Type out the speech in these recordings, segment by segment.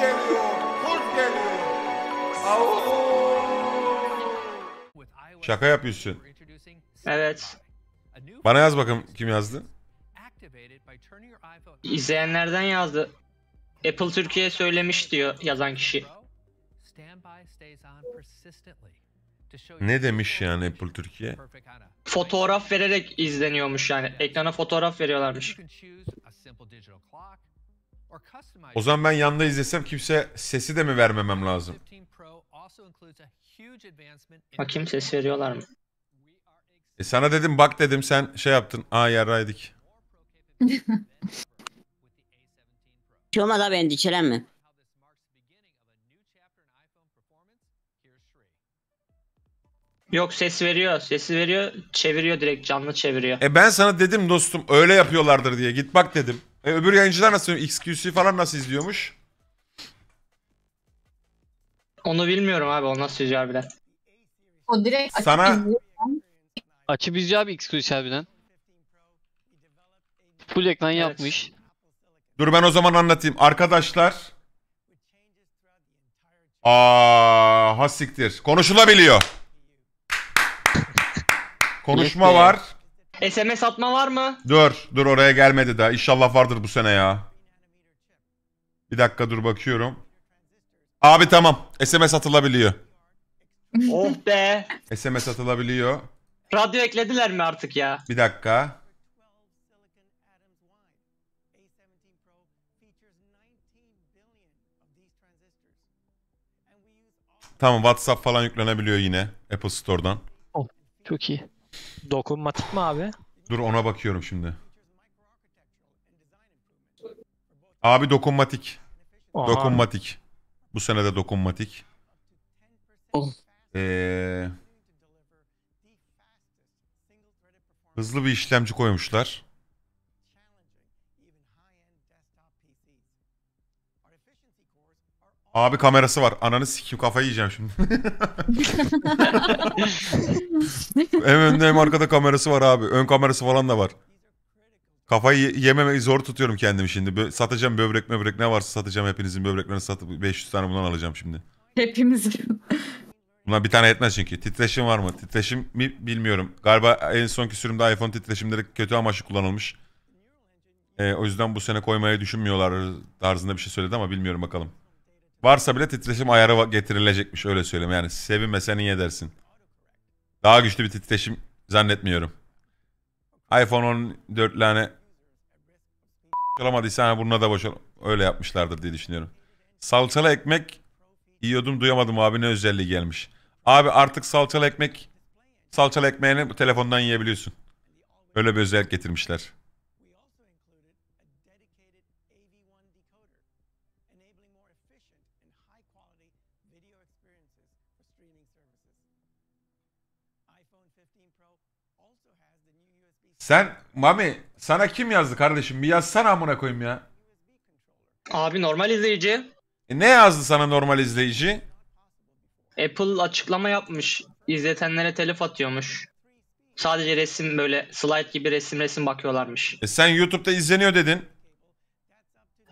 geliyor, geliyor. Şaka yapıyorsun. Evet. Bana yaz bakın kim yazdı? İzleyenlerden yazdı. Apple Türkiye söylemiş diyor yazan kişi. Ne demiş yani Apple Türkiye? Fotoğraf vererek izleniyormuş yani. Ekrana fotoğraf veriyorlarmış. O zaman ben yanda izlesem kimse sesi de mi vermemem lazım? Bakayım ses veriyorlar mı? E sana dedim bak dedim sen şey yaptın. Aa yarraydık. Bir şey olmaz abi endişelenme. Yok ses veriyor. Sesi veriyor. Çeviriyor direkt canlı çeviriyor. E ben sana dedim dostum öyle yapıyorlardır diye. Git bak dedim. E, öbür yayıncılar nasıl? XQC falan nasıl izliyormuş? Onu bilmiyorum abi. O nasıl izliyor harbiden. O direkt açık Sana- izliyor. Açıp izliyor abi XQC harbiden. Full ekran yapmış. Dur ben o zaman anlatayım. Arkadaşlar. Aa, ha siktir. Konuşulabiliyor. Konuşma var, SMS atma var mı? Dur, dur oraya gelmedi daha. İnşallah vardır bu sene ya. Bir dakika dur bakıyorum. Abi tamam. SMS atılabiliyor. Oh be. SMS atılabiliyor. Radyo eklediler mi artık ya? Bir dakika. Tamam WhatsApp falan yüklenebiliyor yine Apple Store'dan. Oh, çok iyi. Dokunmatik mi abi? Dur ona bakıyorum şimdi. Abi dokunmatik. Aha. Dokunmatik. Bu sene de dokunmatik. Oh. Ee, hızlı bir işlemci koymuşlar. Abi kamerası var. Ananı sikim kafayı yiyeceğim şimdi. hem önde hem arkada kamerası var abi. Ön kamerası falan da var. Kafayı yememeyi zor tutuyorum kendimi şimdi. Bö satacağım böbrek böbrek ne varsa satacağım hepinizin böbreklerini satıp 500 tane bundan alacağım şimdi. Hepimizin. Bunlar bir tane yetmez çünkü. Titreşim var mı? Titreşim mi bilmiyorum. Galiba en sonki sürümde iPhone titreşimleri kötü amaçlı kullanılmış. Ee, o yüzden bu sene koymayı düşünmüyorlar tarzında bir şey söyledi ama bilmiyorum bakalım. Varsa bile titreşim ayarı getirilecekmiş öyle söyleyeyim. Yani sen iyi edersin. Daha güçlü bir titreşim zannetmiyorum. iPhone 14 tane alamadıysa hani burnuna da boş öyle yapmışlardır diye düşünüyorum. Salçalı ekmek yiyordum duyamadım abi ne özelliği gelmiş. Abi artık salçalı ekmek salçalı ekmeğini telefondan yiyebiliyorsun. Öyle bir özellik getirmişler. Sen Mami sana kim yazdı kardeşim? Bir yazsana amına koyayım ya. Abi normal izleyici. E ne yazdı sana normal izleyici? Apple açıklama yapmış. İzletenlere telif atıyormuş. Sadece resim böyle slide gibi resim resim bakıyorlarmış. E sen YouTube'da izleniyor dedin.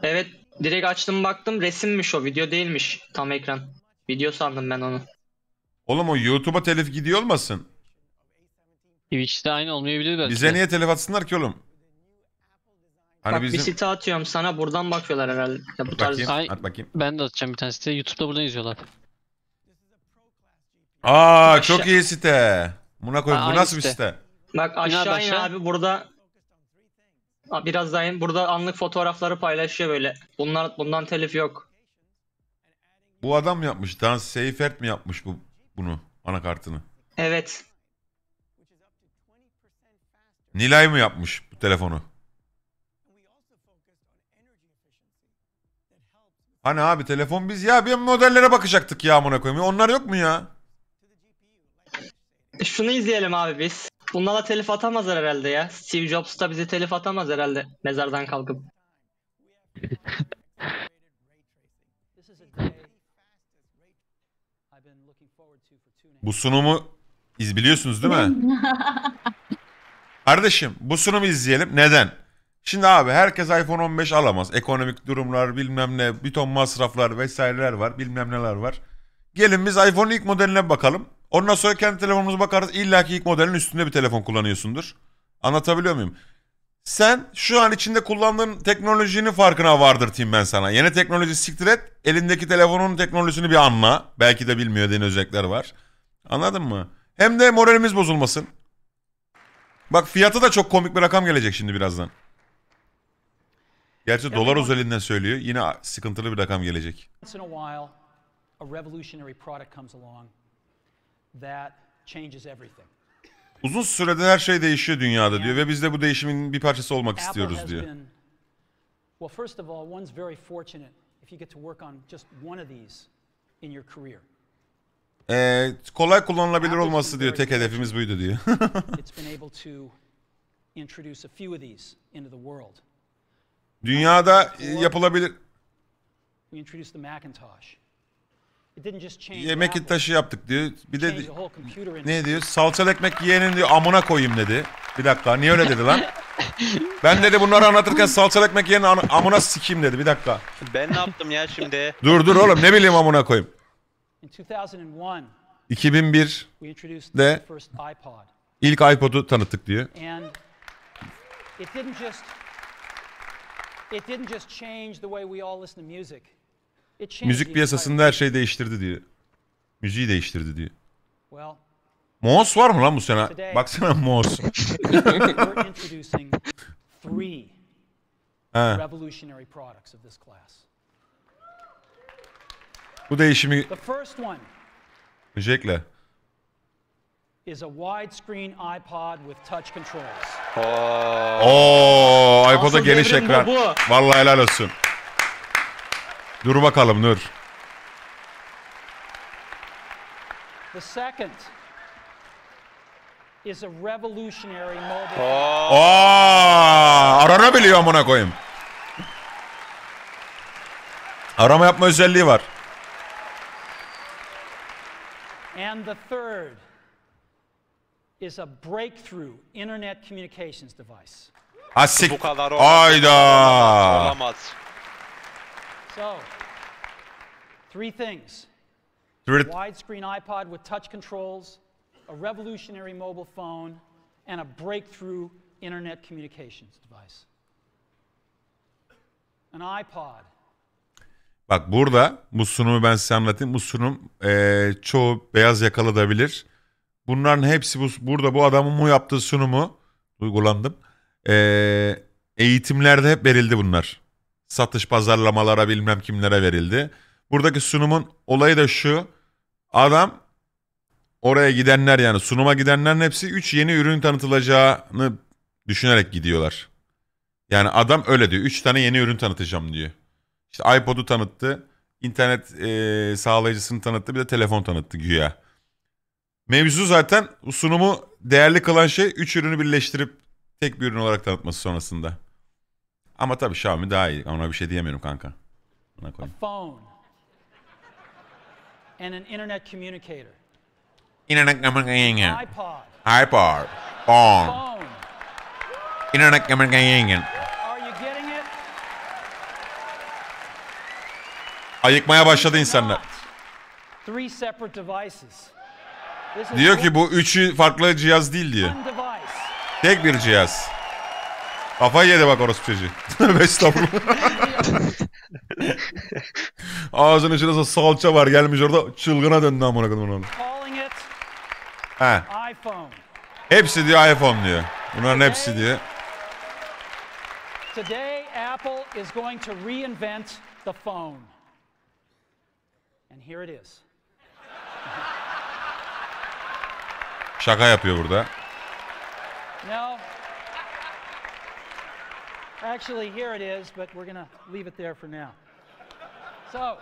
Evet direkt açtım baktım resimmiş o video değilmiş tam ekran. Video sandım ben onu. Oğlum o YouTube'a telif gidiyor olmasın? Twitch'te aynı olmayabilir belki. Bize niye telif atsınlar ki oğlum? Hani Bak bizim... bir site atıyorum sana buradan bakıyorlar herhalde. Ya bu tarz... bakayım, at bakayım. Ben de atacağım bir tane site. Youtube'da buradan izliyorlar. Aa çok iyi site. Buna koyun. Bu aynı nasıl bir site. Bak aşağı in abi burada biraz daha in. Burada anlık fotoğrafları paylaşıyor böyle. Bunlar bundan telif yok. Bu adam yapmış. Dan Seyfert mi yapmış bu bunu? Anakartını. Evet. Nilay mı yapmış bu telefonu? Hani abi telefon biz ya bir modellere bakacaktık ya amına koyayım. Onlar yok mu ya? Şunu izleyelim abi biz. Bunlara telif atamazlar herhalde ya. Steve Jobs da bize telif atamaz herhalde mezardan kalkıp. Bu sunumu iz biliyorsunuz değil mi? Kardeşim bu sunumu izleyelim. Neden? Şimdi abi herkes iPhone 15 alamaz. Ekonomik durumlar bilmem ne bir ton masraflar vesaireler var bilmem neler var. Gelin biz iPhone ilk modeline bakalım. Ondan sonra kendi telefonumuza bakarız. İlla ki ilk modelin üstünde bir telefon kullanıyorsundur. Anlatabiliyor muyum? Sen şu an içinde kullandığın teknolojinin farkına vardırtayım ben sana. Yeni teknoloji siktir et. Elindeki telefonun teknolojisini bir anla. Belki de bilmiyor yeni özellikler var. Anladın mı? Hem de moralimiz bozulmasın. Bak fiyatı da çok komik bir rakam gelecek şimdi birazdan. Gerçi dolar özelinden söylüyor. Yine sıkıntılı bir rakam gelecek. in a while a revolutionary product comes along that changes everything. Uzun sürede her şey değişiyor dünyada diyor ve biz de bu değişimin bir parçası olmak istiyoruz diyor. Well, first of all, one's very fortunate if you get to work on just one of these in your career. Ee, kolay kullanılabilir olması diyor. Tek hedefimiz buydu diyor. Dünyada yapılabilir. Yemek taşı yaptık diyor. Bir de ne diyor? Salçalı ekmek yiyenin diyor amına koyayım dedi. Bir dakika niye öyle dedi lan? ben dedi bunları anlatırken salçalı ekmek yiyenin amına sikeyim dedi. Bir dakika. Ben ne yaptım ya şimdi? Dur dur oğlum ne bileyim amına koyayım. 2001'de ilk iPod'u tanıttık diyor. Müzik piyasasında her şey değiştirdi diyor. Müziği değiştirdi diyor. Moos var mı lan bu sene? Baksana Moos. ha. Bu değişimi Jack'le. is a widescreen iPod with touch controls. Oo, iPod'a geniş ekran. Vallahi helal olsun. Dur bakalım Nur. The second is a revolutionary mobile. Aa, arana biliyor amına koyayım. Arama yapma özelliği var. And the third is a breakthrough internet communications device. Asik. Bu So, three things. a Widescreen iPod with touch controls, a revolutionary mobile phone, and a breakthrough internet communications device. An iPod Bak burada bu sunumu ben size anlatayım. Bu sunum e, çoğu beyaz yakaladabilir. Bunların hepsi bu, burada bu adamın mu yaptığı sunumu uygulandım. E, eğitimlerde hep verildi bunlar. Satış pazarlamalara bilmem kimlere verildi. Buradaki sunumun olayı da şu. Adam oraya gidenler yani sunuma gidenlerin hepsi 3 yeni ürün tanıtılacağını düşünerek gidiyorlar. Yani adam öyle diyor. 3 tane yeni ürün tanıtacağım diyor. İşte iPod'u tanıttı. internet e, sağlayıcısını tanıttı. Bir de telefon tanıttı güya. Mevzu zaten sunumu değerli kılan şey 3 ürünü birleştirip tek bir ürün olarak tanıtması sonrasında. Ama tabii Xiaomi daha iyi. Ona bir şey diyemiyorum kanka. Ona koyayım. and an internet communicator. Internet communicator. iPod. iPod. Phone. Phone. Internet communicator. Ayıkmaya başladı insanlar. Diyor ki bu üçü farklı cihaz değil diyor. Tek bir cihaz. Kafayı yedi bak orospu çocuğu. Tövbe estağfurullah. Ağzının içinde salça var gelmiş orada çılgına döndü amına kadar onu. He. Hepsi diyor iPhone diyor. Bunların hepsi diyor. Today Apple is going to reinvent the phone. here it is. Şaka yapıyor burada. No. Actually, here it is, but we're going to leave it there for now. So,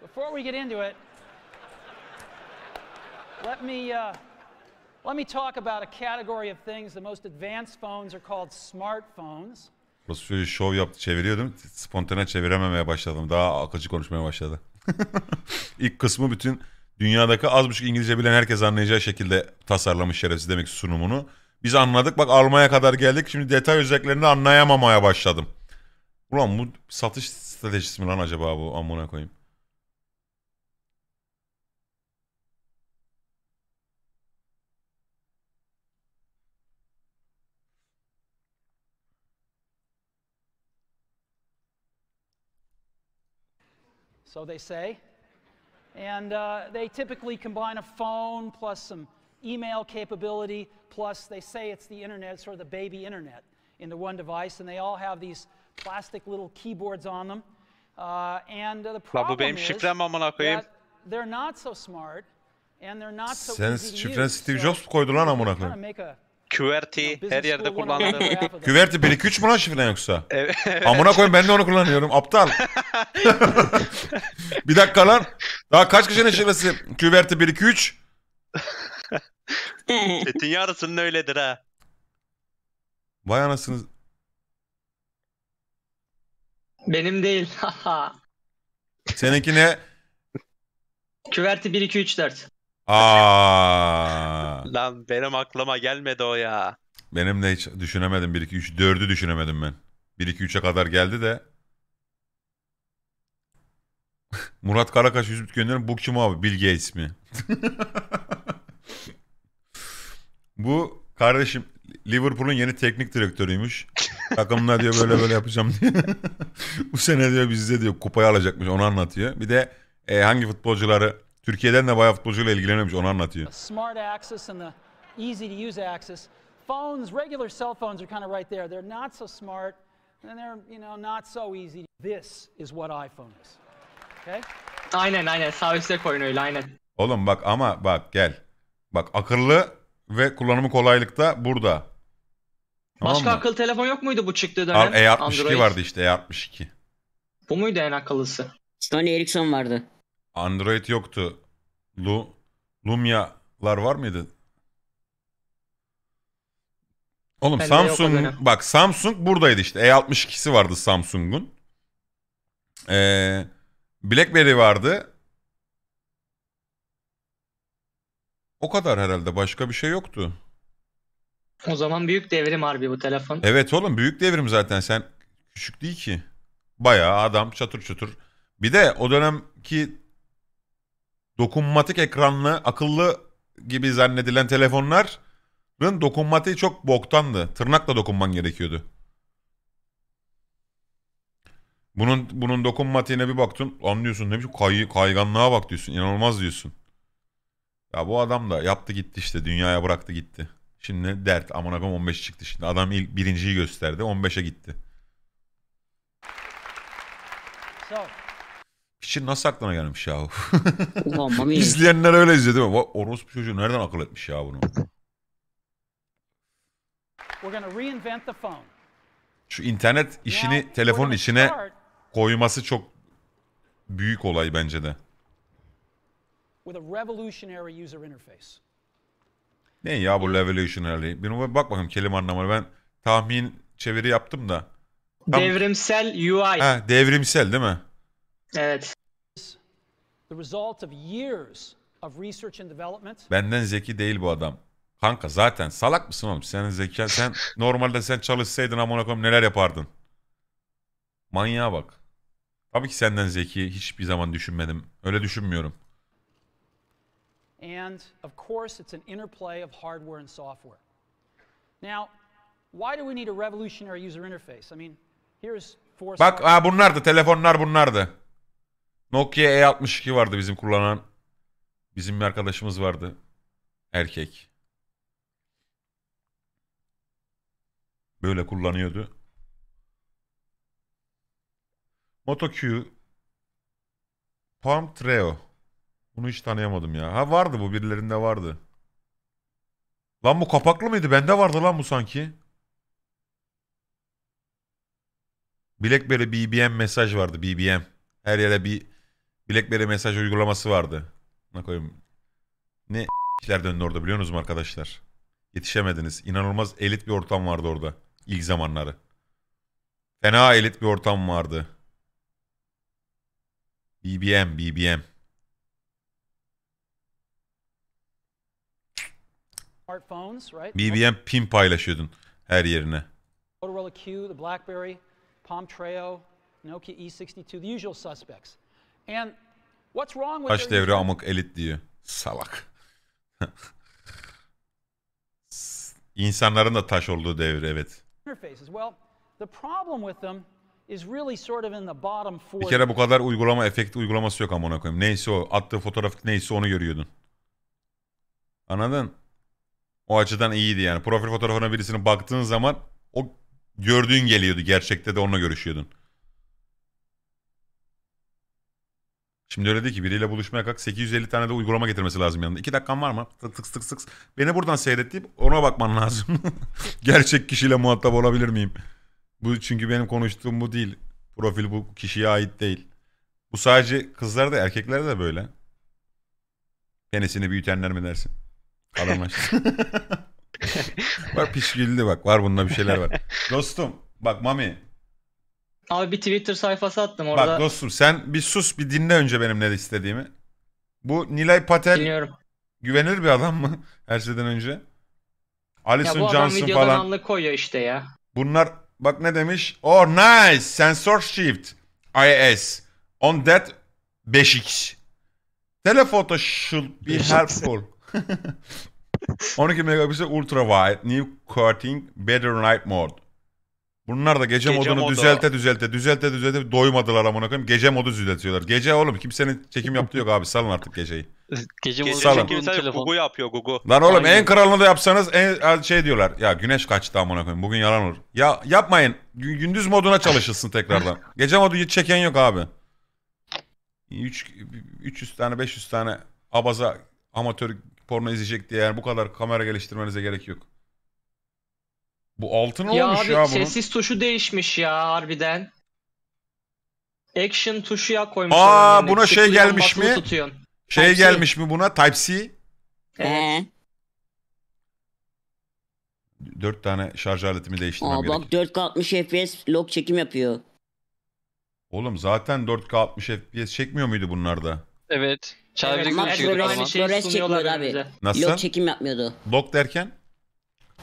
before we get into it, let me, uh, let me talk about a category of things. The most advanced phones are called smartphones. Burası şöyle şov yaptı çeviriyordum. Spontane çevirememeye başladım. Daha akıcı konuşmaya başladı. İlk kısmı bütün dünyadaki az buçuk İngilizce bilen herkes anlayacağı şekilde tasarlamış şerefsiz demek ki sunumunu. Biz anladık bak almaya kadar geldik. Şimdi detay özelliklerini anlayamamaya başladım. Ulan bu satış stratejisi mi lan acaba bu amına koyayım. so they say. And uh, they typically combine a phone plus some email capability, plus they say it's the internet, sort of the baby internet, into one device. And they all have these plastic little keyboards on them. Uh, and the problem is that they're not so smart and they're not so Sen easy to use. Steve Jobs koydu lan amına koyayım. QWERTY her yerde kullanılıyor. QWERTY 1 2 3 mu lan şifren yoksa? Evet. Amına koyayım ben de onu kullanıyorum aptal. bir dakika lan. Daha kaç kişinin şifresi? QWERTY 1 2 3. Setin yarısının öyledir ha. Vay anasını. Benim değil. Seninki ne? QWERTY 1 2 3 4. Aa. Lan benim aklıma gelmedi o ya. Benim de hiç düşünemedim. 1 2 3 4'ü düşünemedim ben. 1 2 3'e kadar geldi de. Murat Karakaş yüzbit gönderin. Bu kim abi? Bill Gates mi? Bu kardeşim Liverpool'un yeni teknik direktörüymüş. Takımına diyor böyle böyle yapacağım diye. Bu sene diyor bizde diyor kupayı alacakmış onu anlatıyor. Bir de e, hangi futbolcuları Türkiye'den de bayağı futbolcuyla ilgileniyormuş onu anlatıyor. Smart access and the easy to use access. Phones, regular cell phones are kind of right there. They're not so smart and they're, you know, not so easy. This is what iPhone is. Okay? Aynen aynen sağ üstte koyun öyle aynen. Oğlum bak ama bak gel. Bak akıllı ve kullanımı kolaylıkta burada. Başka mı? akıllı telefon yok muydu bu çıktığı dönem? E62 Android. vardı işte E62. Bu muydu en akıllısı? Sony Ericsson vardı. Android yoktu. Lu Lumia'lar var mıydı? Oğlum Bende Samsung bak Samsung buradaydı işte. E62'si vardı Samsung'un. Ee, BlackBerry vardı. O kadar herhalde başka bir şey yoktu. O zaman büyük devrim harbi bu telefon. Evet oğlum büyük devrim zaten sen küçük değil ki. Bayağı adam çatır çatır. Bir de o dönemki dokunmatik ekranlı akıllı gibi zannedilen telefonların dokunmatiği çok boktandı. Tırnakla dokunman gerekiyordu. Bunun bunun dokunmatiğine bir baktın anlıyorsun ne biçim kay, kayganlığa bak diyorsun inanılmaz diyorsun. Ya bu adam da yaptı gitti işte dünyaya bıraktı gitti. Şimdi dert aman akım 15 çıktı şimdi adam ilk birinciyi gösterdi 15'e gitti. Sağ Kişi nasıl aklına gelmiş ya? Ulan İzleyenler öyle izliyor değil mi? Vay, Orospu çocuğu nereden akıl etmiş ya bunu? Şu internet işini telefonun içine koyması çok büyük olay bence de. Ne ya bu revolutionary? Bir bak bakalım kelime anlamına. Ben tahmin çeviri yaptım da. Tam... Devrimsel UI. Ha, devrimsel değil mi? Evet. The result of years of research and development. Benden zeki değil bu adam. Kanka zaten salak mısın oğlum? Senin zekan sen normalde sen çalışsaydın amına koyayım neler yapardın? Manyağa bak. Tabii ki senden zeki hiçbir zaman düşünmedim. Öyle düşünmüyorum. And of course it's an interplay of hardware and software. Now, why do we need a revolutionary user interface? I mean, here's four Bak, aa bunlardı, telefonlar bunlardı. Nokia E62 vardı bizim kullanan. Bizim bir arkadaşımız vardı. Erkek. Böyle kullanıyordu. Moto Q. Palm Treo. Bunu hiç tanıyamadım ya. Ha vardı bu birilerinde vardı. Lan bu kapaklı mıydı? Bende vardı lan bu sanki. Blackberry BBM mesaj vardı BBM. Her yere bir Blackberry mesaj uygulaması vardı. Ne koyayım. Ne işler döndü orada biliyor musunuz arkadaşlar? Yetişemediniz. İnanılmaz elit bir ortam vardı orada. ilk zamanları. Fena elit bir ortam vardı. BBM, BBM. BBM pin paylaşıyordun her yerine. Motorola Q, the BlackBerry, Palm Treo, Nokia E62, the usual suspects. Kaç devre amık elit diyor. Salak. İnsanların da taş olduğu devir evet. Bir kere bu kadar uygulama efekt uygulaması yok amına koyayım. Neyse o attığı fotoğraf neyse onu görüyordun. Anladın? O açıdan iyiydi yani. Profil fotoğrafına birisinin baktığın zaman o gördüğün geliyordu. Gerçekte de onunla görüşüyordun. Şimdi öyle değil ki biriyle buluşmaya kalk 850 tane de uygulama getirmesi lazım yanında. 2 dakikan var mı? tıks tıks tıks Beni buradan seyrettiğim ona bakman lazım. Gerçek kişiyle muhatap olabilir miyim? Bu çünkü benim konuştuğum bu değil. Profil bu kişiye ait değil. Bu sadece kızlar da erkekler de böyle. Penisini büyütenler mi dersin? Adam var pis güldü bak. Var bunda bir şeyler var. Dostum bak Mami Abi bir Twitter sayfası attım orada. Bak dostum sen bir sus bir dinle önce benim ne istediğimi. Bu Nilay Patel Dinliyorum. güvenilir bir adam mı her şeyden önce? Alison ya bu adam koyuyor işte ya. Bunlar bak ne demiş? Oh nice sensor shift IS on that 5x. Telefoto should be helpful. 12 megapiksel ultra wide new cutting better night mode. Bunlar da gece, Gece modunu modu. düzelte düzelte düzelte düzelte doymadılar amına koyayım. Gece modu düzeltiyorlar. Gece oğlum kimsenin çekim yaptığı yok abi. Salın artık geceyi. Gece Gece Salın. Gugu yapıyor Gugu. Lan oğlum Aynen. en kralını da yapsanız en şey diyorlar. Ya güneş kaçtı amına koyayım. Bugün yalan olur. Ya yapmayın. Gündüz moduna çalışılsın tekrardan. Gece modu hiç çeken yok abi. 3 300 tane 500 tane abaza amatör porno izleyecek diye yani bu kadar kamera geliştirmenize gerek yok. Bu altın ya olmuş abi, ya bunun. sessiz tuşu değişmiş ya harbiden. Action tuşu ya koymuş. Aa önüne. buna şey gelmiş mi? Tutuyorsun. Şey Type-C. gelmiş mi buna? Type-C. Ee. Dört tane şarj aletimi değiştirmem Aa, gerek. bak 4K 60 FPS log çekim yapıyor. Oğlum zaten 4K 60 FPS çekmiyor muydu bunlarda? Evet. Çağırıcı Ama evet, Flores, Flores çekmiyordu abi. Nasıl? Log çekim yapmıyordu. Log derken?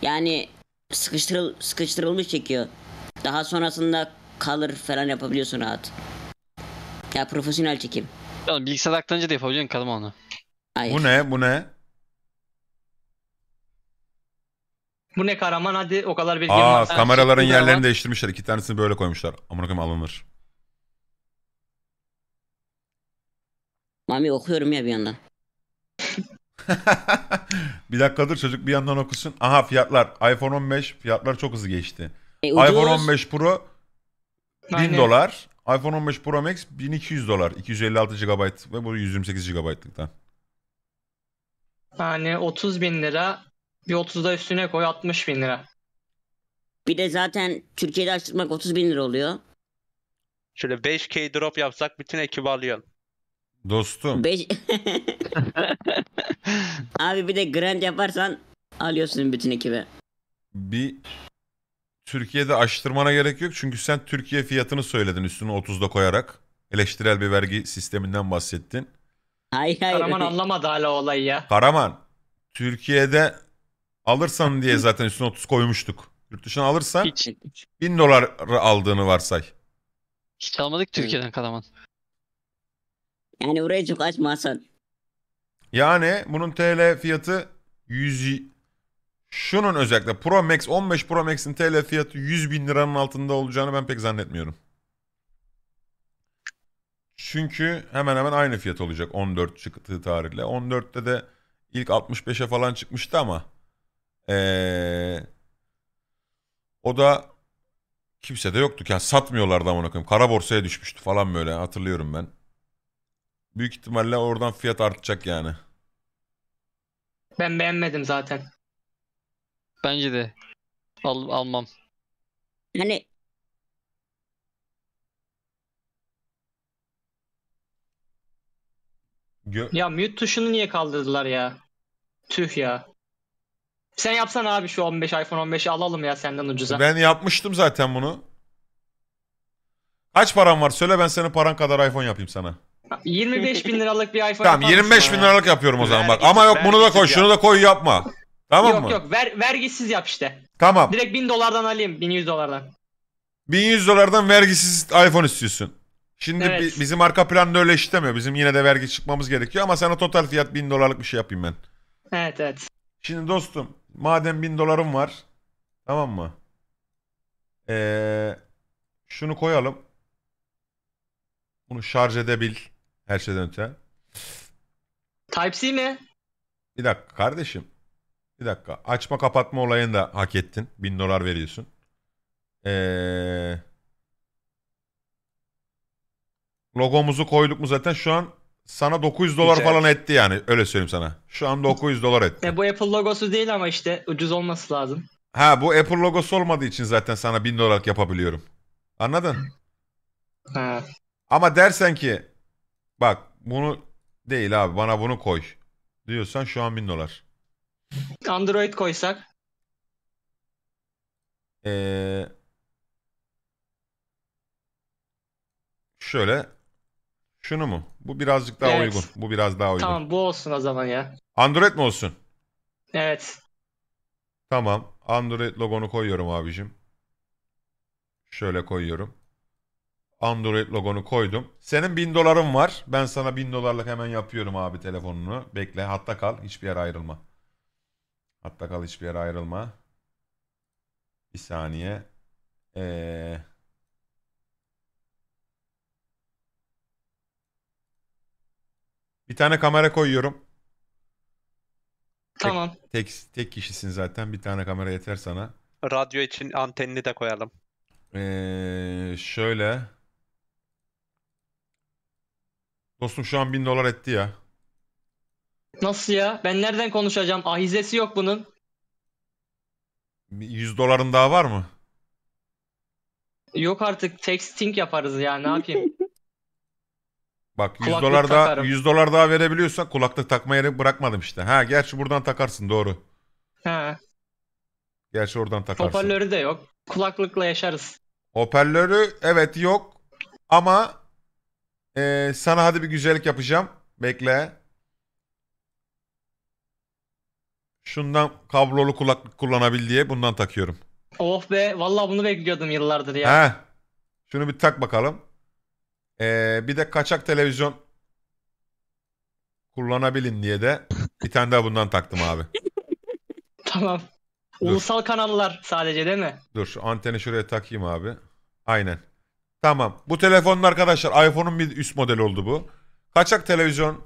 Yani sıkıştırıl sıkıştırılmış çekiyor. Daha sonrasında kalır falan yapabiliyorsun rahat. Ya profesyonel çekim. Oğlum bilgisayar aktarınca da yapabiliyorsun kalma onu. Hayır. Bu ne? Bu ne? Bu ne kahraman hadi o kadar bilgim Aa var. kameraların yerlerini zaman. değiştirmişler. İki tanesini böyle koymuşlar. Amına koyayım alınır. Mami okuyorum ya bir yandan. bir dakikadır çocuk bir yandan okusun. Aha fiyatlar. iPhone 15 fiyatlar çok hızlı geçti. E, iPhone 15 Pro 1000 Aynen. dolar. iPhone 15 Pro Max 1200 dolar. 256 GB ve bu 128 GB'lıktan. Yani 30 bin lira bir 30 da üstüne koy 60 bin lira. Bir de zaten Türkiye'de açtırmak 30 bin lira oluyor. Şöyle 5K drop yapsak bütün ekibi alıyorsun. Dostum. Beş... Abi bir de grand yaparsan alıyorsun bütün ekibi. Bir Türkiye'de açtırmana gerek yok çünkü sen Türkiye fiyatını söyledin üstüne 30'da koyarak. Eleştirel bir vergi sisteminden bahsettin. Hayır hayır. Karaman anlamadı hala olayı ya. Karaman Türkiye'de alırsan diye zaten üstüne 30 koymuştuk. Yurt dışına alırsan Hiç. 1000 dolar aldığını varsay. Hiç almadık Türkiye'den Karaman. Yani oraya çok açma Yani bunun TL fiyatı 100... Şunun özellikle Pro Max 15 Pro Max'in TL fiyatı 100 bin liranın altında olacağını ben pek zannetmiyorum. Çünkü hemen hemen aynı fiyat olacak 14 çıktığı tarihle. 14'te de ilk 65'e falan çıkmıştı ama ee, o da kimse de yoktu. Yani satmıyorlardı amına koyayım. Kara borsaya düşmüştü falan böyle hatırlıyorum ben. Büyük ihtimalle oradan fiyat artacak yani. Ben beğenmedim zaten. Bence de. Al, almam. Hani Gö- Ya mute tuşunu niye kaldırdılar ya? Tüh ya. Sen yapsan abi şu 15 iPhone 15'i alalım ya senden ucuza. ben yapmıştım zaten bunu. Kaç paran var? Söyle ben senin paran kadar iPhone yapayım sana. 25 bin liralık bir iPhone Tamam 25 bin liralık yapıyorum o zaman bak. Ama yok bunu da koy şunu da koy yapma. Tamam yok mı? yok yok, ver, vergisiz yap işte. Tamam. Direkt 1000 dolardan alayım 1100 dolardan. 1100 dolardan vergisiz iPhone istiyorsun. Şimdi Evet. bizim arka planda öyle işlemiyor. Bizim yine de vergi çıkmamız gerekiyor ama sana total fiyat 1000 dolarlık bir şey yapayım ben. Evet evet. Şimdi dostum madem 1000 dolarım var tamam mı? Ee, şunu koyalım. Bunu şarj edebil. Her şeyden öte. Type-C mi? Bir dakika kardeşim. Bir dakika. Açma kapatma olayını da hak ettin. 1000 dolar veriyorsun. Ee, logomuzu koyduk mu zaten şu an sana 900 dolar Güzel. falan etti yani. Öyle söyleyeyim sana. Şu an 900 dolar etti. Ya bu Apple logosu değil ama işte ucuz olması lazım. Ha bu Apple logosu olmadığı için zaten sana 1000 dolar yapabiliyorum. Anladın? Ha. Ama dersen ki Bak bunu değil abi bana bunu koy diyorsan şu an 1000 dolar. Android koysak? Ee, şöyle şunu mu? Bu birazcık daha evet. uygun. Bu biraz daha uygun. Tamam bu olsun o zaman ya. Android mi olsun? Evet. Tamam. Android logonu koyuyorum abicim. Şöyle koyuyorum. Android logonu koydum. Senin 1000 doların var. Ben sana 1000 dolarlık hemen yapıyorum abi telefonunu. Bekle hatta kal. Hiçbir yere ayrılma. Hatta kal hiçbir yere ayrılma. Bir saniye. Eee... Bir tane kamera koyuyorum. Tamam. Tek, tek, tek kişisin zaten. Bir tane kamera yeter sana. Radyo için antenini de koyalım. Ee, şöyle. Dostum şu an 1000 dolar etti ya. Nasıl ya? Ben nereden konuşacağım? Ahizesi yok bunun. 100 doların daha var mı? Yok artık texting yaparız ya ne yapayım. Bak 100 Kulaklık dolar daha takarım. 100 dolar daha verebiliyorsan kulaklık takmayı bırakmadım işte. Ha gerçi buradan takarsın doğru. Ha. Gerçi oradan takarsın. Hoparlörü de yok. Kulaklıkla yaşarız. Hoparlörü evet yok ama ee, sana hadi bir güzellik yapacağım. Bekle. Şundan kablolu kulaklık kullanabil diye bundan takıyorum. Of be vallahi bunu bekliyordum yıllardır ya. He. Şunu bir tak bakalım. Ee, bir de kaçak televizyon kullanabilin diye de bir tane daha bundan taktım abi. Tamam. Dur. Ulusal kanallar sadece değil mi? Dur anteni şuraya takayım abi. Aynen. Tamam. Bu telefonun arkadaşlar iPhone'un bir üst modeli oldu bu. Kaçak televizyon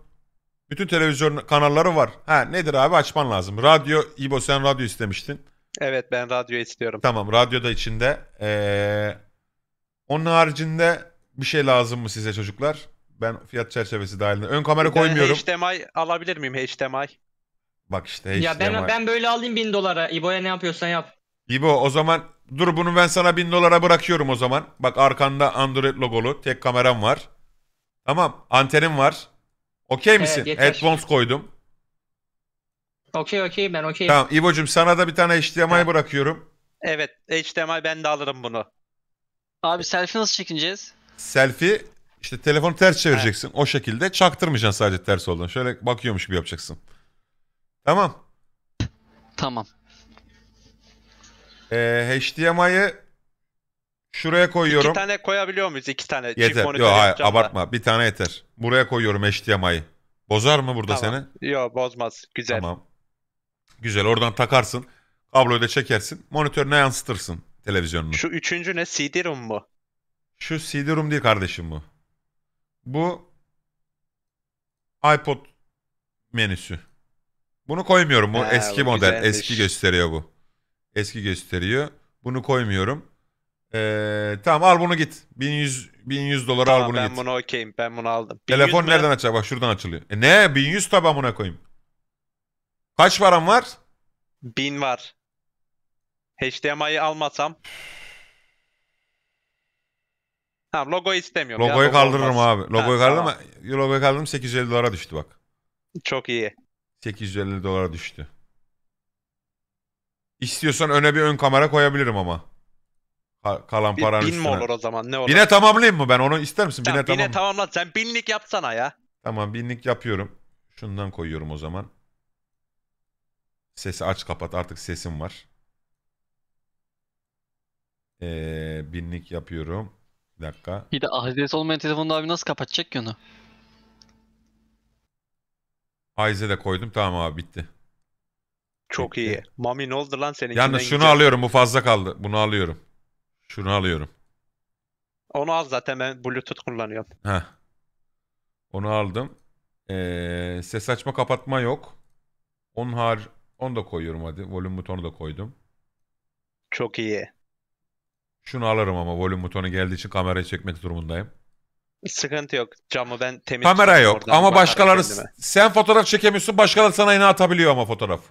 bütün televizyon kanalları var. Ha nedir abi açman lazım. Radyo İbo sen radyo istemiştin. Evet ben radyo istiyorum. Tamam radyo da içinde. Ee, onun haricinde bir şey lazım mı size çocuklar? Ben fiyat çerçevesi dahilinde. Ön kamera koymuyorum. HDMI alabilir miyim HDMI? Bak işte HDMI. Ya ben, ben böyle alayım bin dolara. İbo'ya ne yapıyorsan yap. İbo o zaman Dur bunu ben sana 1000 dolara bırakıyorum o zaman. Bak arkanda Android logolu tek kameram var. Tamam antenim var. Okey misin? Evet, yeter. Headphones koydum. Okey okey ben okeyim. Tamam İvocum sana da bir tane HDMI Tamam. bırakıyorum. Evet HDMI ben de alırım bunu. Abi selfie nasıl çekineceğiz? Selfie işte telefonu ters çevireceksin. O şekilde çaktırmayacaksın sadece ters oldun. Şöyle bakıyormuş gibi yapacaksın. Tamam. Tamam. Ee, HDMI'yi şuraya koyuyorum. İki tane koyabiliyor muyuz? İki tane. Yeter. Yok hayır abartma. Da. Bir tane yeter. Buraya koyuyorum HDMI'yi. Bozar mı burada tamam. seni? Yok bozmaz. Güzel. Tamam. Güzel oradan takarsın. Kabloyu da çekersin. Monitörüne yansıtırsın televizyonunu. Şu üçüncü ne? CD-ROM mu? Şu CD-ROM değil kardeşim bu. Bu iPod menüsü. Bunu koymuyorum. Bu ha, eski bu model. Güzelmiş. Eski gösteriyor bu. Eski gösteriyor. Bunu koymuyorum. Ee, tamam al bunu git. 1100 1100 dolara tamam, al bunu ben git. Ben bunu okeyim. Ben bunu aldım. Telefon nereden açacak? Bak şuradan açılıyor. E ne? 1100 tabi amına koyayım. Kaç param var? 1000 var. HDMI'yi almasam. Tamam logo istemiyorum. Logoyu ya, kaldırırım olmaz. abi. Logoyu ha, kaldırdım. Tamam. Logoyu kaldırdım 850 dolara düştü bak. Çok iyi. 850 dolara düştü. İstiyorsan öne bir ön kamera koyabilirim ama. kalan paranın bin, bin mi olur o zaman ne olur? Bine tamamlayayım mı ben onu ister misin? Tamam, bine, bine tamam. tamamla sen binlik yapsana ya. Tamam binlik yapıyorum. Şundan koyuyorum o zaman. Sesi aç kapat artık sesim var. Ee, binlik yapıyorum. Bir dakika. Bir de ADS olmayan telefonda abi nasıl kapatacak ki onu? Hayze de koydum tamam abi bitti. Çok iyi. Mami ne oldu lan senin? Yalnız şunu gideceğim. alıyorum bu fazla kaldı. Bunu alıyorum. Şunu alıyorum. Onu al zaten ben bluetooth kullanıyorum. Heh. Onu aldım. Ee, ses açma kapatma yok. On har onu da koyuyorum hadi. Volüm butonu da koydum. Çok iyi. Şunu alırım ama volüm butonu geldiği için kamerayı çekmek durumundayım. Sıkıntı yok. Camı ben temiz Kamera yok ama başkaları kendime. sen fotoğraf çekemiyorsun. Başkaları sana yine atabiliyor ama fotoğraf.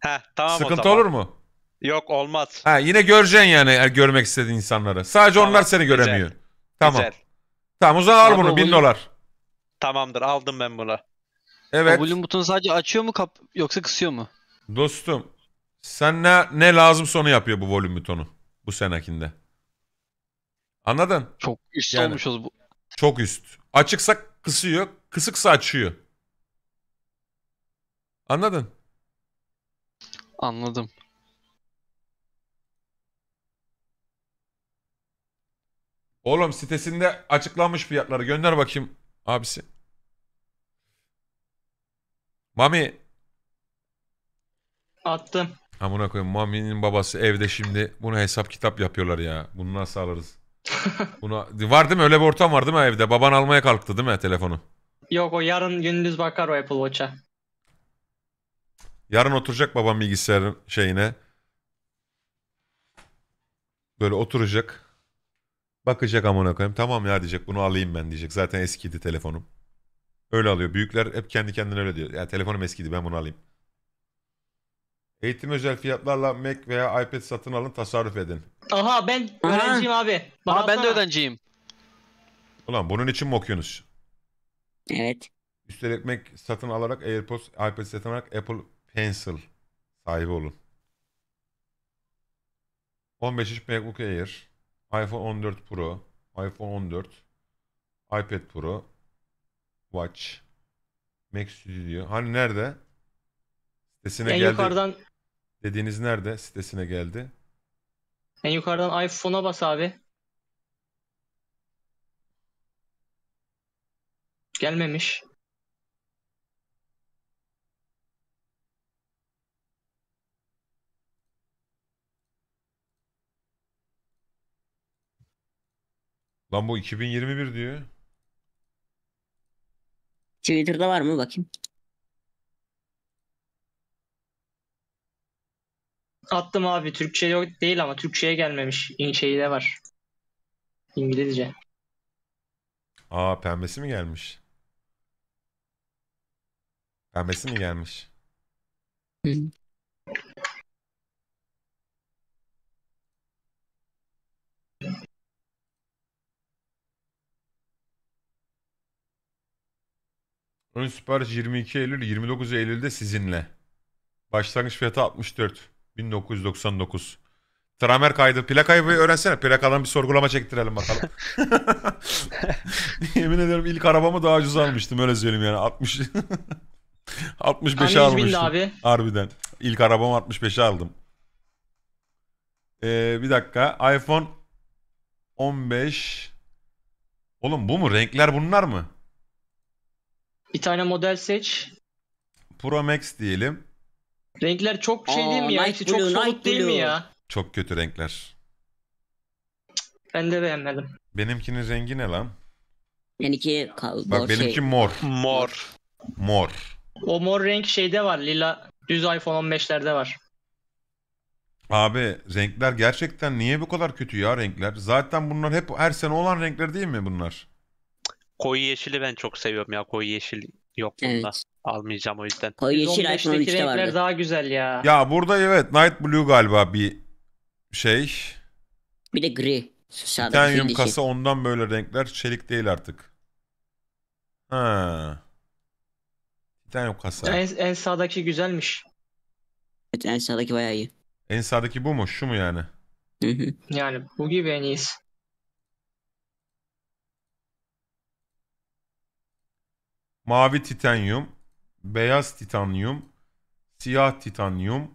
Heh, tamam Sıkıntı o zaman. olur mu? Yok olmaz. Ha, yine göreceksin yani e, görmek istediğin insanları. Sadece Tamam, onlar seni güzel. göremiyor. Tamam. Güzel. Tamam o zaman al bunu 1000 dolar. Tamamdır aldım ben bunu. Evet. Volume butonu sadece açıyor mu kap yoksa kısıyor mu? Dostum sen ne, ne lazım sonu yapıyor bu volüm butonu bu senekinde. Anladın? Çok üst Yani. olmuşuz bu. Çok üst. Açıksa kısıyor, kısıksa açıyor. Anladın? Anladım. Oğlum sitesinde açıklanmış fiyatları gönder bakayım abisi. Mami. Attım. Amına koyayım Mami'nin babası evde şimdi bunu hesap kitap yapıyorlar ya. Bunu nasıl alırız? Buna var değil mi? Öyle bir ortam var değil mi evde? Baban almaya kalktı değil mi telefonu? Yok o yarın gündüz bakar o Apple Watch'a. Yarın oturacak babam bilgisayarın şeyine. Böyle oturacak. Bakacak amına koyayım. Tamam ya diyecek bunu alayım ben diyecek. Zaten eskidi telefonum. Öyle alıyor. Büyükler hep kendi kendine öyle diyor. Ya telefonum eskidi ben bunu alayım. Eğitim özel fiyatlarla Mac veya iPad satın alın tasarruf edin. Aha ben öğrenciyim abi. Bana Aa, ben de öğrenciyim. Ulan bunun için mi okuyorsunuz? Evet. Üstelik Mac satın alarak AirPods, iPad satın alarak Apple Pencil sahibi olun. 15 inç MacBook Air, iPhone 14 Pro, iPhone 14, iPad Pro, Watch, Mac Studio. Hani nerede? Sitesine en geldi. yukarıdan Dediğiniz nerede? Sitesine geldi. en yukarıdan iPhone'a bas abi. Gelmemiş. Lan bu 2021 diyor. Twitter'da var mı bakayım. Attım abi. Türkçe yok değil ama Türkçe'ye gelmemiş. İn- Şeyi de var. İngilizce. Aa pembesi mi gelmiş? Pembesi mi gelmiş? Ön sipariş 22 Eylül 29 Eylül'de sizinle. Başlangıç fiyatı 64. 1999. Tramer kaydı. Plakayı bir öğrensene. Plakadan bir sorgulama çektirelim bakalım. Yemin ederim ilk arabamı daha ucuz almıştım. Öyle söyleyeyim yani. 60 65'e almıştım. Abi. Harbiden. İlk arabamı 65'e aldım. Ee, bir dakika. iPhone 15. Oğlum bu mu? Renkler bunlar mı? Bir tane model seç. Pro Max diyelim. Renkler çok şey değil mi ya? Night çok blue, somut değil mi ya? Çok kötü renkler. Ben de beğenmedim. Benimkinin rengi ne lan? Benimki kal- Bak mor şey. benimki şey. mor. Mor. Mor. O mor renk şeyde var. Lila düz iPhone 15'lerde var. Abi renkler gerçekten niye bu kadar kötü ya renkler? Zaten bunlar hep her sene olan renkler değil mi bunlar? koyu yeşili ben çok seviyorum ya. Koyu yeşil yok bunda. Evet. Almayacağım o yüzden. Koyu yeşil Iceman 3'te vardı. daha güzel ya. Ya burada evet Night Blue galiba bir şey. Bir de gri. Titanium kasa ondan böyle renkler. Çelik değil artık. Ha. Titanium kasa. En, en sağdaki güzelmiş. Evet en sağdaki bayağı iyi. En sağdaki bu mu? Şu mu yani? yani bu gibi en iyisi. mavi titanyum, beyaz titanyum, siyah titanyum,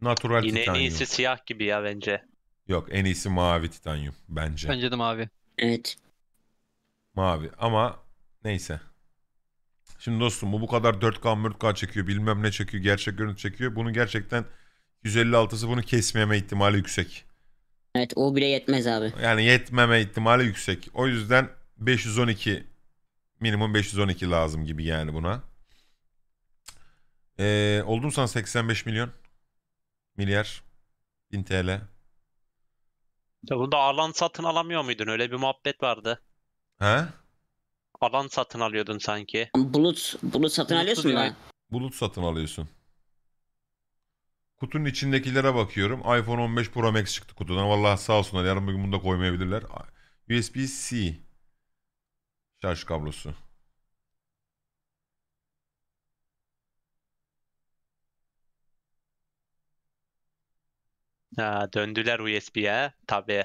natural Yine en iyisi siyah gibi ya bence. Yok en iyisi mavi titanyum bence. Bence de mavi. Evet. Mavi ama neyse. Şimdi dostum bu bu kadar 4K 4K çekiyor bilmem ne çekiyor gerçek görüntü çekiyor. Bunu gerçekten 156'sı bunu kesmeme ihtimali yüksek. Evet o bile yetmez abi. Yani yetmeme ihtimali yüksek. O yüzden 512 minimum 512 lazım gibi yani buna. Ee, oldum sana 85 milyon milyar 1000 TL. Ya bunda alan satın alamıyor muydun? Öyle bir muhabbet vardı. He? Alan satın alıyordun sanki. Bulut, bulut satın alıyorsun değil mi? lan. Bulut satın alıyorsun. Kutunun içindekilere bakıyorum. iPhone 15 Pro Max çıktı kutudan. Vallahi sağ olsunlar yarın bugün gün bunu da koymayabilirler. USB-C Şarj kablosu. Ha, döndüler USB'ye tabii.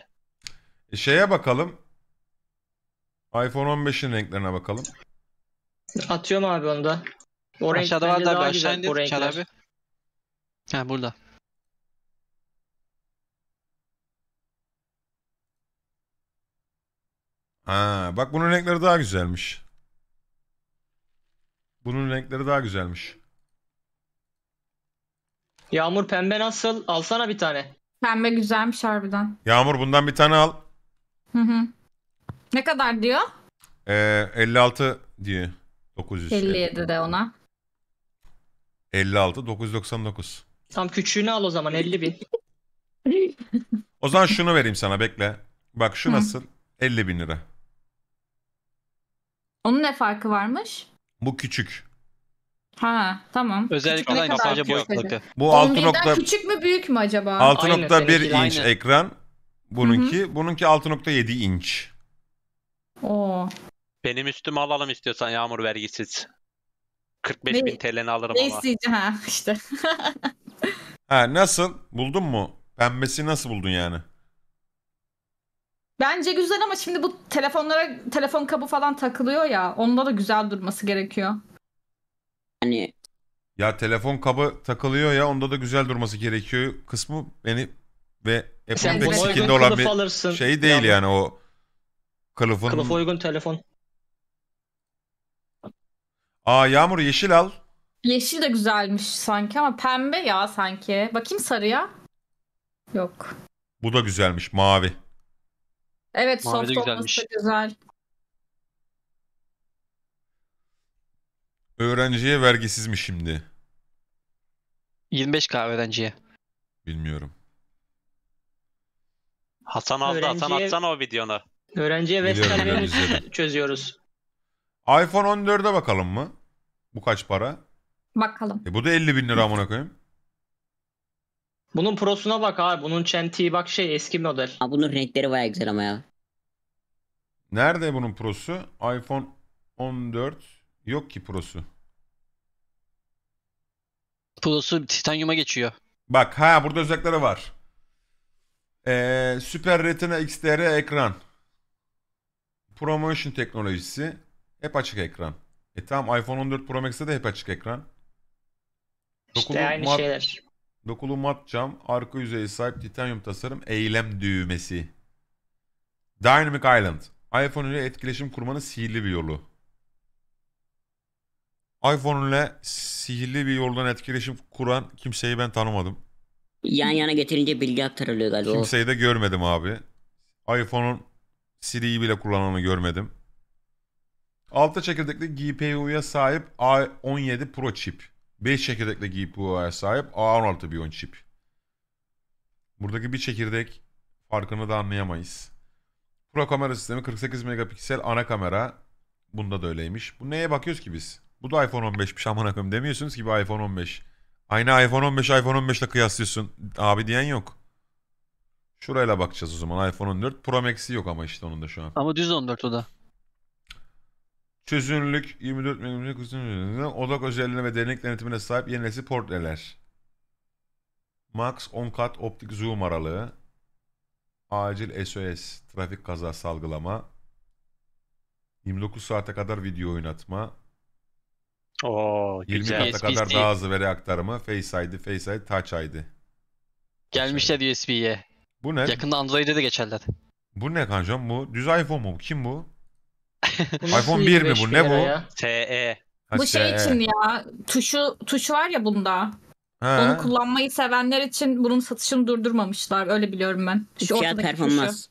E şeye bakalım. iPhone 15'in renklerine bakalım. Atıyorum abi onu da. O Aşağıda var da daha abi, güzel aşağı indir. Çal renkler. abi. Ha burada. Ha, bak bunun renkleri daha güzelmiş. Bunun renkleri daha güzelmiş. Yağmur pembe nasıl? Alsana bir tane. Pembe güzelmiş harbiden. Yağmur bundan bir tane al. Hı hı. Ne kadar diyor? Ee, 56 diye. 900. 57 de ona. 56 999. Tam küçüğünü al o zaman 50 bin. o zaman şunu vereyim sana bekle. Bak şu nasıl? Hı. 50 bin lira. Onun ne farkı varmış? Bu küçük. Ha tamam. Özellikle olan kapaca boyutlu. Bu 6 nokta... küçük mü büyük mü acaba? 6.1 inç aynı. ekran. Bununki. Hı-hı. Bununki 6.7 inç. Oo. Benim üstüme alalım istiyorsan yağmur vergisiz. 45 ne, bin TL'ni alırım ne ama. Ne isteyeceğim ha işte. ha nasıl? Buldun mu? Pembesi nasıl buldun yani? Bence güzel ama şimdi bu telefonlara telefon kabı falan takılıyor ya. Onda da güzel durması gerekiyor. Hani Ya telefon kabı takılıyor ya onda da güzel durması gerekiyor kısmı beni ve Sen Apple'daki buna olan kılıf bir alırsın. şey değil yani o kılıfın. Kılıf uygun telefon. Aa Yağmur yeşil al. Yeşil de güzelmiş sanki ama pembe ya sanki. Bakayım sarıya. Yok. Bu da güzelmiş mavi. Evet Mavi de soft olması güzelmiş. güzel. Öğrenciye vergisiz mi şimdi? 25 kahvedenciye. Bilmiyorum. Hasan aldı. Hasan atsana o videonu. Öğrenciye web Biliyorum, çözüyoruz. iPhone 14'e bakalım mı? Bu kaç para? Bakalım. E bu da 50 bin lira amına koyayım. Bunun prosuna bak abi. Bunun çentiği bak şey eski model. Aa, bunun renkleri baya güzel ama ya. Nerede bunun prosu? iPhone 14 yok ki prosu. Prosu titanyuma geçiyor. Bak ha burada özellikleri var. Ee, Super Retina XDR ekran. Promotion teknolojisi. Hep açık ekran. E tamam iPhone 14 Pro Max'te de hep açık ekran. İşte Dokunma aynı şeyler. Dokulu mat cam, arka yüzeye sahip titanyum tasarım, eylem düğmesi. Dynamic Island. iPhone ile etkileşim kurmanın sihirli bir yolu. iPhone ile sihirli bir yoldan etkileşim kuran kimseyi ben tanımadım. Yan yana getirince bilgi aktarılıyor galiba. Kimseyi de görmedim abi. iPhone'un Siri'yi bile kullananı görmedim. Altı çekirdekli GPU'ya sahip A17 Pro çip. 5 çekirdekle GPU'ya sahip A16 bir Bion çip. Buradaki bir çekirdek farkını da anlayamayız. Pro kamera sistemi 48 megapiksel ana kamera. Bunda da öyleymiş. Bu neye bakıyoruz ki biz? Bu da iPhone 15 bir şaman akım demiyorsunuz ki bir iPhone 15. Aynı iPhone 15 iPhone 15 ile kıyaslıyorsun. Abi diyen yok. Şurayla bakacağız o zaman. iPhone 14 Pro Max'i yok ama işte onun da şu an. Ama düz 14 o da. Çözünürlük 24 mm çözünürlüğünde odak özelliğine ve derinlik denetimine sahip yeni nesil portreler. Max 10 kat optik zoom aralığı. Acil SOS, trafik kaza salgılama. 29 saate kadar video oynatma. Oo, 20 kata kadar daha hızlı veri aktarımı. Face ID, Face ID, Touch ID. Gelmişler USB'ye. Bu ne? Yakında Android'e de geçerler. Bu ne kancam bu? Düz iPhone mu? Kim bu? iPhone 1 mi bu? Ne bu? TE. Ha, bu şey e. için ya tuşu tuşu var ya bunda. He. Onu kullanmayı sevenler için bunun satışını durdurmamışlar. Öyle biliyorum ben. Şu fiyat performans.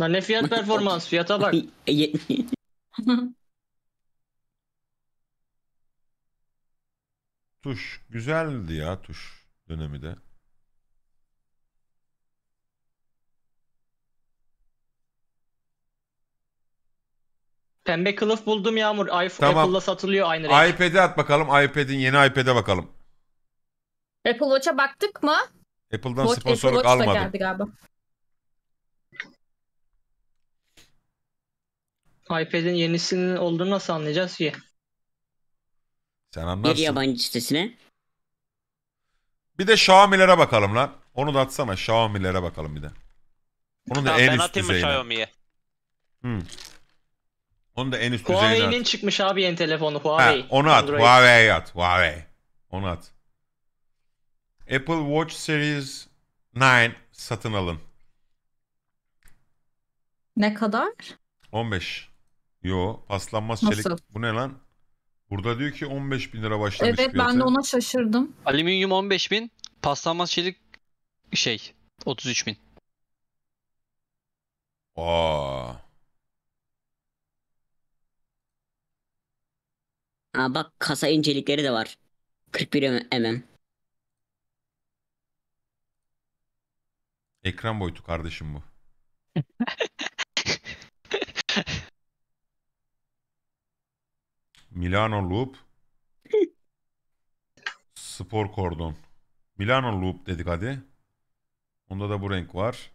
Lan ne fiyat performans? Fiyata bak. tuş. Güzeldi ya tuş dönemi de. Pembe kılıf buldum Yağmur. iPhone Tamam. Apple'la satılıyor aynı renk. iPad'e at bakalım. iPad'in yeni iPad'e bakalım. Apple Watch'a baktık mı? Apple'dan Watch- Apple sponsorluk Watch da geldi galiba. iPad'in yenisinin olduğunu nasıl anlayacağız ki? Sen anlarsın. Bir yabancı sitesine. Bir de Xiaomi'lere bakalım lan. Onu da atsana. Xiaomi'lere bakalım bir de. Onun da Tamam, en ben üst atayım mı Xiaomi'ye? Hmm. Onu da en üst düzeyine Huawei'nin çıkmış abi yeni telefonu Huawei. Ha, onu at. Huawei'ye at. Huawei. Onu at. Apple Watch Series 9 satın alın. Ne kadar? 15. Yo paslanmaz çelik. Bu ne lan? Burada diyor ki 15 bin lira başlamış evet ben de ona şaşırdım. Alüminyum 15 bin. paslanmaz çelik şey 33 bin. Aa. Aa, bak kasa incelikleri de var. 41 mm. Ekran boyutu kardeşim bu. Milano Loop. Spor kordon. Milano Loop dedik hadi. Onda da bu renk var.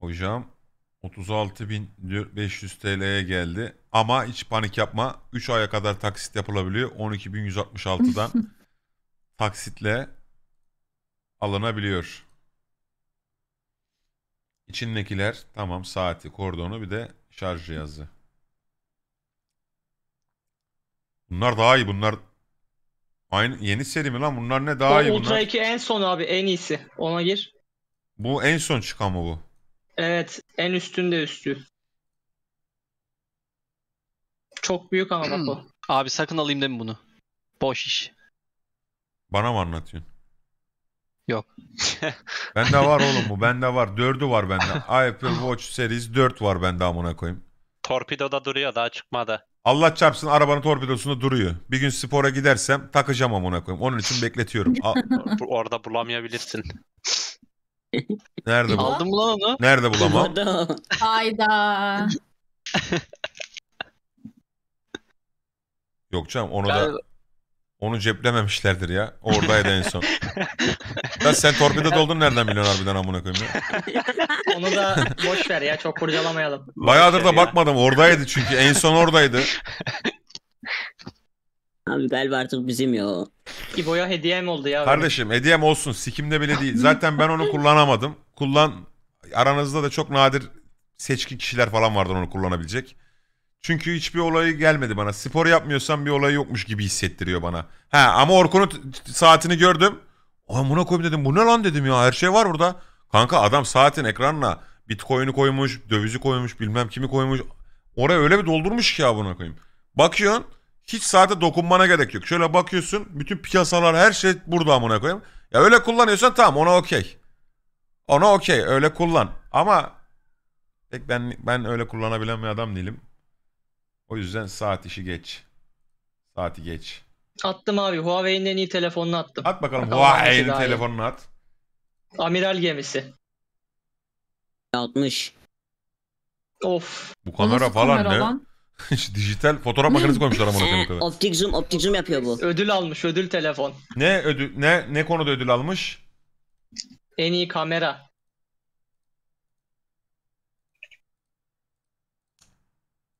Hocam 36.500 TL'ye geldi. Ama hiç panik yapma. 3 aya kadar taksit yapılabiliyor. 12.166'dan taksitle alınabiliyor. İçindekiler tamam saati, kordonu bir de şarj cihazı. Bunlar daha iyi bunlar. Aynı yeni seri mi lan? Bunlar ne daha Bu iyi Ultra bunlar? 2 en son abi en iyisi. Ona gir. Bu en son çıkan mı bu? Evet. En üstünde üstü. Çok büyük ama bak o. Abi sakın alayım deme bunu. Boş iş. Bana mı anlatıyorsun? Yok. bende var oğlum bu. Bende var. Dördü var bende. Apple Watch Series 4 var bende amına koyayım. da duruyor daha çıkmadı. Allah çarpsın arabanın torpidosunda duruyor. Bir gün spora gidersem takacağım amına koyayım. Onun için bekletiyorum. Orada bulamayabilirsin. Nerede bu? Aldım lan onu. Nerede bulamam? Pardon. Hayda. Yok canım onu da onu ceplememişlerdir ya. Oradaydı en son. Ya sen torpido doldun nereden biliyorsun harbiden amına koyayım ya? Onu da boş ver ya çok kurcalamayalım. Bayağıdır da bakmadım oradaydı çünkü en son oradaydı. Abi galiba artık bizim ya o. İbo'ya hediyem oldu ya. Kardeşim hediyem olsun. Sikimde bile değil. Zaten ben onu kullanamadım. Kullan aranızda da çok nadir seçki kişiler falan vardı onu kullanabilecek. Çünkü hiçbir olayı gelmedi bana. Spor yapmıyorsan bir olay yokmuş gibi hissettiriyor bana. Ha ama Orkun'un saatini gördüm. Aa buna koyayım dedim. Bu ne lan dedim ya her şey var burada. Kanka adam saatin ekranına bitcoin'i koymuş, dövizi koymuş, bilmem kimi koymuş. Oraya öyle bir doldurmuş ki ya buna koyayım. Bakıyorsun hiç saate dokunmana gerek yok. Şöyle bakıyorsun bütün piyasalar her şey burada amına koyayım. Ya öyle kullanıyorsan tamam ona okey. Ona okey öyle kullan. Ama pek ben ben öyle kullanabilen bir adam değilim. O yüzden saat işi geç. Saati geç. Attım abi Huawei'nin en iyi telefonunu attım. At bakalım Huawei'nin telefonunu at. Amiral gemisi. 60. Of. Bu kamera Nasıl falan kamera ne? Olan? Dijital fotoğraf makinesi koymuşlar amına koyayım Optik zoom, optik zoom yapıyor bu. Ödül almış, ödül telefon. Ne ödül ne ne konuda ödül almış? En iyi kamera.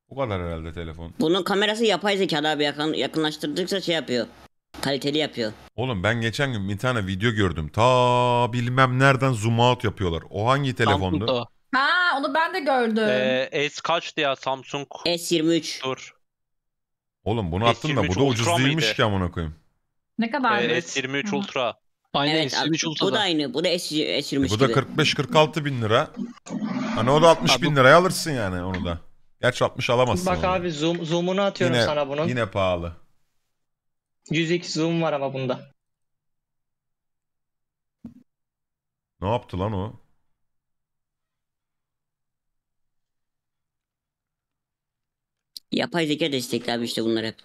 Bu kadar herhalde telefon. Bunun kamerası yapay zeka abi yakın, yakınlaştırdıkça şey yapıyor. Kaliteli yapıyor. Oğlum ben geçen gün bir tane video gördüm. Ta bilmem nereden zoom out yapıyorlar. O hangi telefondu? Samsung'da onu ben de gördüm. Ee, S kaçtı ya Samsung? S23. Dur. Oğlum bunu attın da bu da ucuz değilmiş ki amına koyayım. Ne kadar? Ee, S23 Ultra. Aynı evet, S23 Ultra. Bu da aynı. Bu da S- S23 E, bu da 45-46 bin lira. Hani o da 60 bin bu- liraya alırsın yani onu da. Gerçi 60 alamazsın Bak onu. abi zoom, zoom'unu atıyorum yine, sana bunun. Yine pahalı. 102 zoom var ama bunda. Ne yaptı lan o? Yapay zeka destekli abi bunlar hep.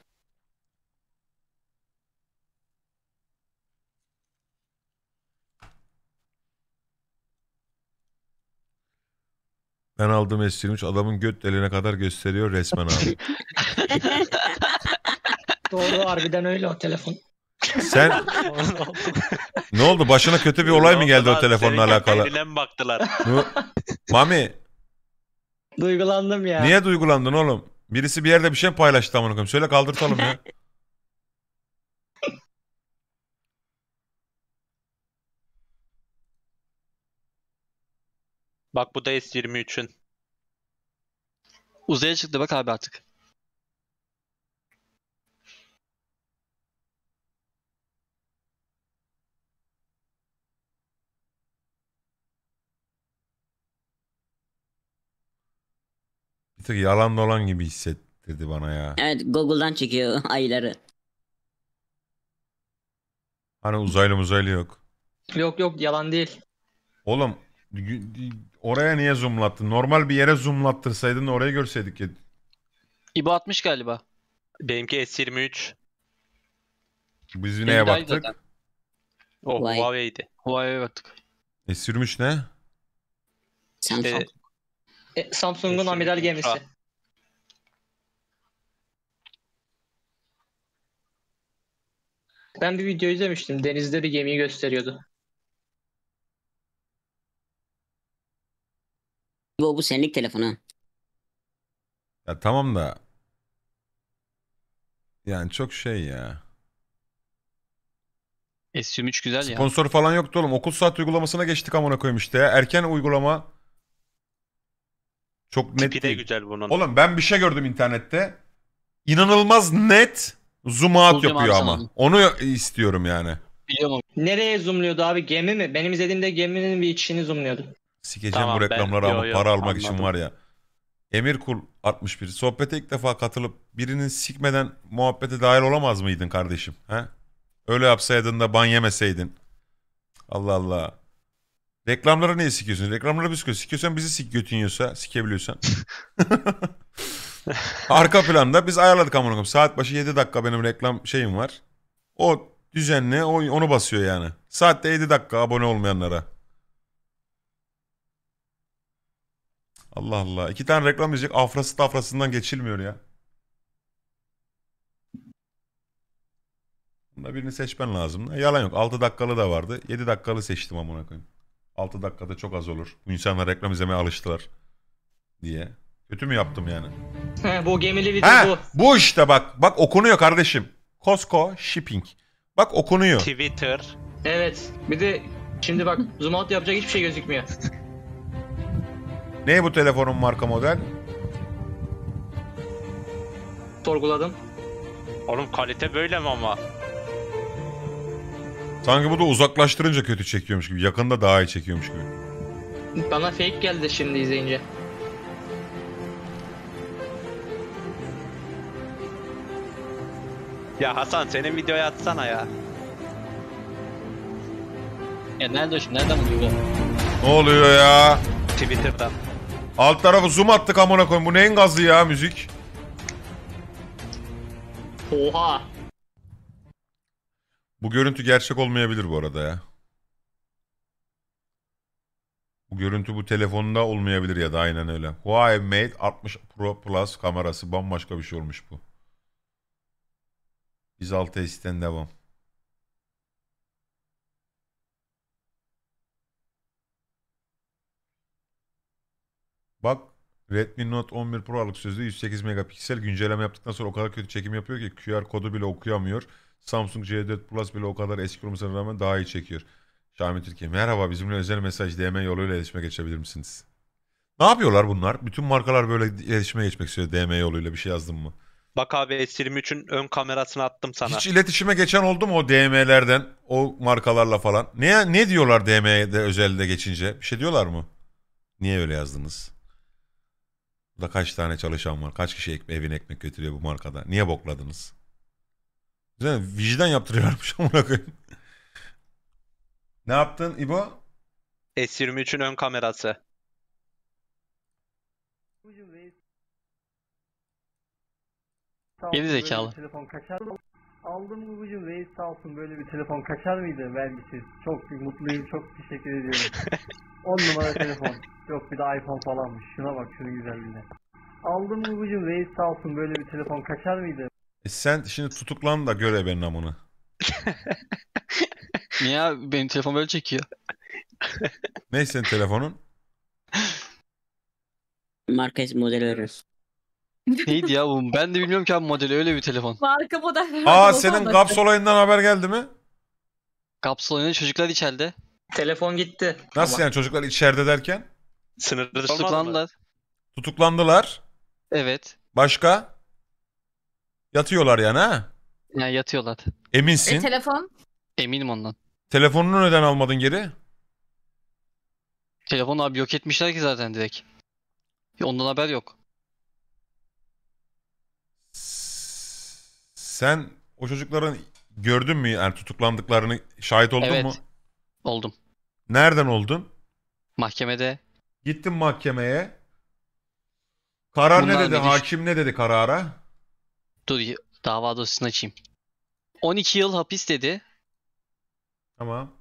Ben aldım S23 adamın göt deline kadar gösteriyor resmen abi. Doğru harbiden öyle o telefon. Sen ne oldu başına kötü bir olay mı geldi o telefonla alakalı? Eline mi baktılar? Mami Duygulandım ya. niye duygulandın oğlum? Birisi bir yerde bir şey paylaştı amına koyayım. Söyle kaldırtalım ya. Bak bu da S23'ün. Uzaya çıktı bak abi artık. tık yalan dolan gibi hissettirdi bana ya. Evet Google'dan çekiyor ayıları. Hani uzaylı uzaylı yok. Yok yok yalan değil. Oğlum oraya niye zoomlattın? Normal bir yere zoomlattırsaydın orayı görseydik ya. İbo 60 galiba. Benimki S23. Biz Benim neye baktık? Oh Huawei. Huawei'ydi. Huawei'ye baktık. S23 ne? Samsung. E, e, Samsung'un amiral gemisi. Ben bir video izlemiştim. Denizde bir gemiyi gösteriyordu. Bu, bu senlik telefonu. Ya tamam da. Yani çok şey ya. S23 güzel ya. Sponsor falan yoktu oğlum. Okul saat uygulamasına geçtik amına koyayım işte ya. Erken uygulama çok net Tipi de değil. güzel bunun. Oğlum ben bir şey gördüm internette. İnanılmaz net zoom out Zoom yapıyor yapsana. ama. Onu istiyorum yani. Biliyorum. Nereye zoomluyordu abi? Gemi mi? Benim izlediğimde geminin bir içini zoomluyordu. Sikeceğim Tamam, bu ben- reklamları ama para almak için var ya. Emir Kul 61. Sohbete ilk defa katılıp birinin sikmeden muhabbete dahil olamaz mıydın kardeşim? He? Öyle yapsaydın da ban yemeseydin. Allah Allah. Reklamları niye sikiyorsun? Reklamları biz sikiyoruz. Sikiyorsan bizi sik götün sikebiliyorsan. Arka planda biz ayarladık amına Saat başı 7 dakika benim reklam şeyim var. O düzenli o, onu basıyor yani. Saatte 7 dakika abone olmayanlara. Allah Allah. iki tane reklam yiyecek Afrası tafrasından geçilmiyor ya. Bunda birini seçmen lazım. Yalan yok. 6 dakikalı da vardı. 7 dakikalı seçtim amına koyayım. 6 dakikada çok az olur. Bu insanlar reklam izlemeye alıştılar diye. Kötü mü yaptım yani? bu gemili video He, bu. Bu işte bak. Bak okunuyor kardeşim. Costco Shipping. Bak okunuyor. Twitter. Evet. Bir de şimdi bak zoom out yapacak hiçbir şey gözükmüyor. ne bu telefonun marka model? Sorguladım. Oğlum kalite böyle mi ama? Sanki bu da uzaklaştırınca kötü çekiyormuş gibi. Yakında daha iyi çekiyormuş gibi. Bana fake geldi şimdi izleyince. Ya Hasan senin videoya atsana ya. Ya nerede şimdi? Nereden buluyor? Ne oluyor ya? Twitter'dan. Alt tarafı zoom attık amına koyayım. Bu neyin gazı ya müzik? Oha. Bu görüntü gerçek olmayabilir bu arada ya. Bu görüntü bu telefonda olmayabilir ya da aynen öyle. Huawei Mate 60 Pro Plus kamerası bambaşka bir şey olmuş bu. Biz 6S'ten devam. Bak Redmi Note 11 Pro Pro'lık 108 megapiksel güncelleme yaptıktan sonra o kadar kötü çekim yapıyor ki QR kodu bile okuyamıyor. Samsung C4 Plus bile o kadar eski olmasına rağmen daha iyi çekiyor. Şami Türkiye merhaba bizimle özel mesaj DM yoluyla iletişime geçebilir misiniz? Ne yapıyorlar bunlar? Bütün markalar böyle iletişime geçmek istiyor DM yoluyla bir şey yazdım mı? Bak abi S23'ün ön kamerasını attım sana. Hiç iletişime geçen oldu mu o DM'lerden, o markalarla falan? Ne ne diyorlar DM'de özelde geçince? Bir şey diyorlar mı? Niye öyle yazdınız? Burada kaç tane çalışan var? Kaç kişi ek evine ekmek götürüyor bu markada? Niye bokladınız? Güzel, vicdan yaptırıyorlarmış amına koyayım. ne yaptın İbo? S23'ün ön kamerası. Geri zekalı. Telefon kaçar Aldım bu gücüm reis sağ olsun böyle bir telefon kaçar mıydı vergisiz? Çok mutluyum çok teşekkür ediyorum. 10 numara telefon. Yok bir de iPhone falanmış. Şuna bak şunun güzelliğine. Aldım bu gücüm reis sağ olsun böyle bir telefon kaçar mıydı? E sen şimdi tutuklan da gör benim amını. Niye abi? Benim telefon böyle çekiyor. Neyse senin telefonun? Marquez modeli veriyoruz. Neydi ya bu? Ben de bilmiyorum ki abi modeli öyle bir telefon. Marka model. Aa senin GAPS şey. olayından haber geldi mi? Kapsül oynayan çocuklar içeride. Telefon gitti. Nasıl yani çocuklar içeride derken? Sınırlı tutuklandılar. Tutuklandılar. Evet. Başka? Yatıyorlar yani ha? Yani yatıyorlar. Eminsin. E, telefon? Eminim ondan. Telefonunu neden almadın geri? Telefonu abi yok etmişler ki zaten direkt. Ondan haber yok. Sen o çocukların gördün mü yani tutuklandıklarını şahit oldun evet, mu? Evet. Oldum. Nereden oldun? Mahkemede. Gittim mahkemeye. Karar Bunlar ne dedi? Hakim ne dedi karara? Dur dava dosyasını açayım. 12 yıl hapis dedi. Tamam.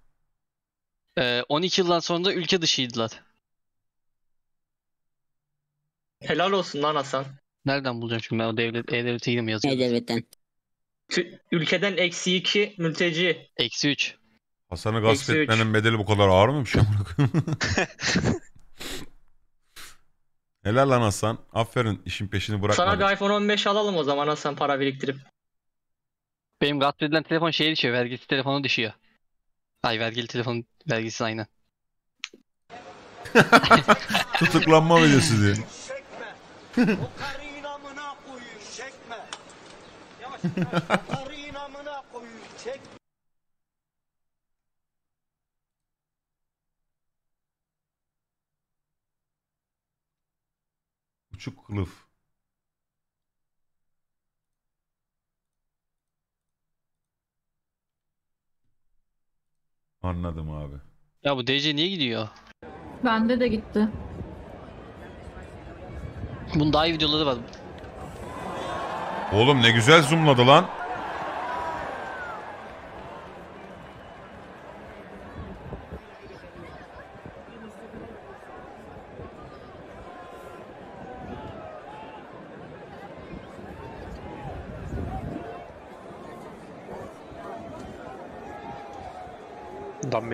Ee, 12 yıldan sonra da ülke dışıydılar. Helal olsun lan Hasan. Nereden bulacağım çünkü ben o devlet e-devlete gidip yazıyorum. E-devletten. Ülkeden eksi 2 mülteci. Eksi 3. Hasan'ı gasp etmenin bedeli bu kadar ağır mı mıymış? Şey? ya? Helal lan Hasan. Aferin işin peşini bırakmadın. Sana bir iPhone 15 alalım o zaman Hasan para biriktirip. Benim Godfrey'den telefon şeye düşüyor. Vergisi telefonu düşüyor. Ay vergili telefon vergisi aynı. Tutuklanma videosu diye. buçuk kılıf. Anladım abi. Ya bu DC niye gidiyor? Bende de gitti. Bunun daha iyi videoları var. Oğlum ne güzel zoomladı lan.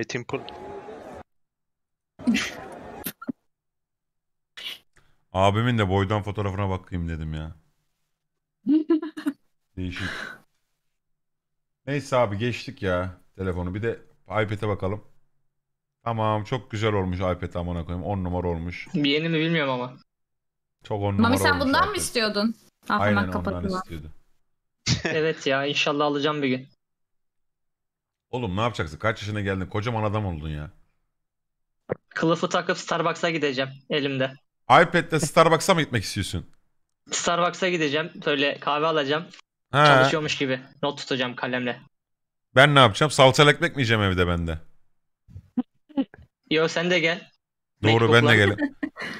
Metin Pul. Abimin de boydan fotoğrafına bakayım dedim ya. Değişik. Neyse abi geçtik ya telefonu. Bir de iPad'e bakalım. Tamam çok güzel olmuş iPad amına koyayım. 10 numara olmuş. Yeni mi bilmiyorum ama. Çok 10 numara Mami sen olmuş bundan mı istiyordun? Ahmak Aynen ondan kapatma. evet ya inşallah alacağım bir gün. Oğlum ne yapacaksın? Kaç yaşına geldin? Kocaman adam oldun ya. Kılıfı takıp Starbucks'a gideceğim elimde. iPad'de Starbucks'a mı gitmek istiyorsun? Starbucks'a gideceğim. Böyle kahve alacağım. He. Çalışıyormuş gibi. Not tutacağım kalemle. Ben ne yapacağım? Salçalı ekmek mi yiyeceğim evde bende? Yo sen de gel. Doğru ben de gelin.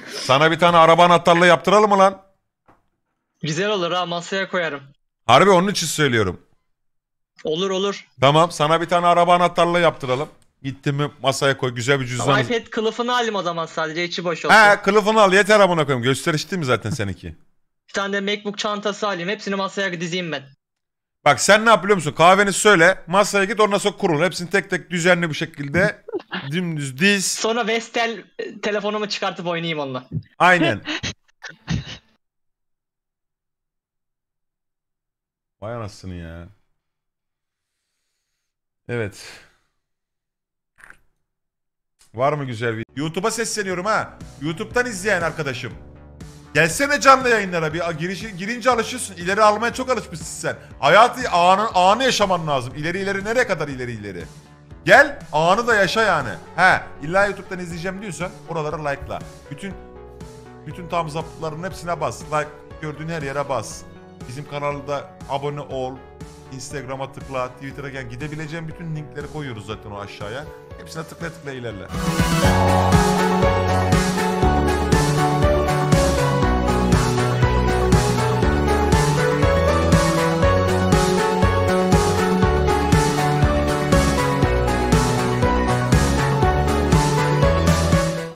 Sana bir tane araba anahtarlığı yaptıralım mı lan? Güzel olur ha masaya koyarım. Harbi onun için söylüyorum. Olur olur. Tamam sana bir tane araba anahtarlığı yaptıralım. Gittim mi masaya koy güzel bir cüzdan. iPad kılıfını alayım o zaman sadece içi boş olsun. He kılıfını al yeter amına koyayım. Gösterişti mi zaten seninki? bir tane de MacBook çantası alayım. Hepsini masaya dizeyim ben. Bak sen ne yap musun? Kahveni söyle, masaya git ondan sok, kurul. Hepsini tek tek düzenli bir şekilde dümdüz diz. Sonra Vestel e, telefonumu çıkartıp oynayayım onunla. Aynen. Vay anasını ya. Evet. Var mı güzel bir... YouTube'a sesleniyorum ha. YouTube'dan izleyen arkadaşım. Gelsene canlı yayınlara bir girişi, girince alışıyorsun. İleri almaya çok alışmışsın sen. Hayatı anı, anı yaşaman lazım. İleri ileri nereye kadar ileri ileri. Gel anı da yaşa yani. He illa YouTube'dan izleyeceğim diyorsan oralara like'la. Bütün bütün tam up'ların hepsine bas. Like gördüğün her yere bas. Bizim kanalda abone ol. Instagram'a tıkla, Twitter'a gel. Gidebileceğin bütün linkleri koyuyoruz zaten o aşağıya. Hepsine tıkla tıkla ilerle.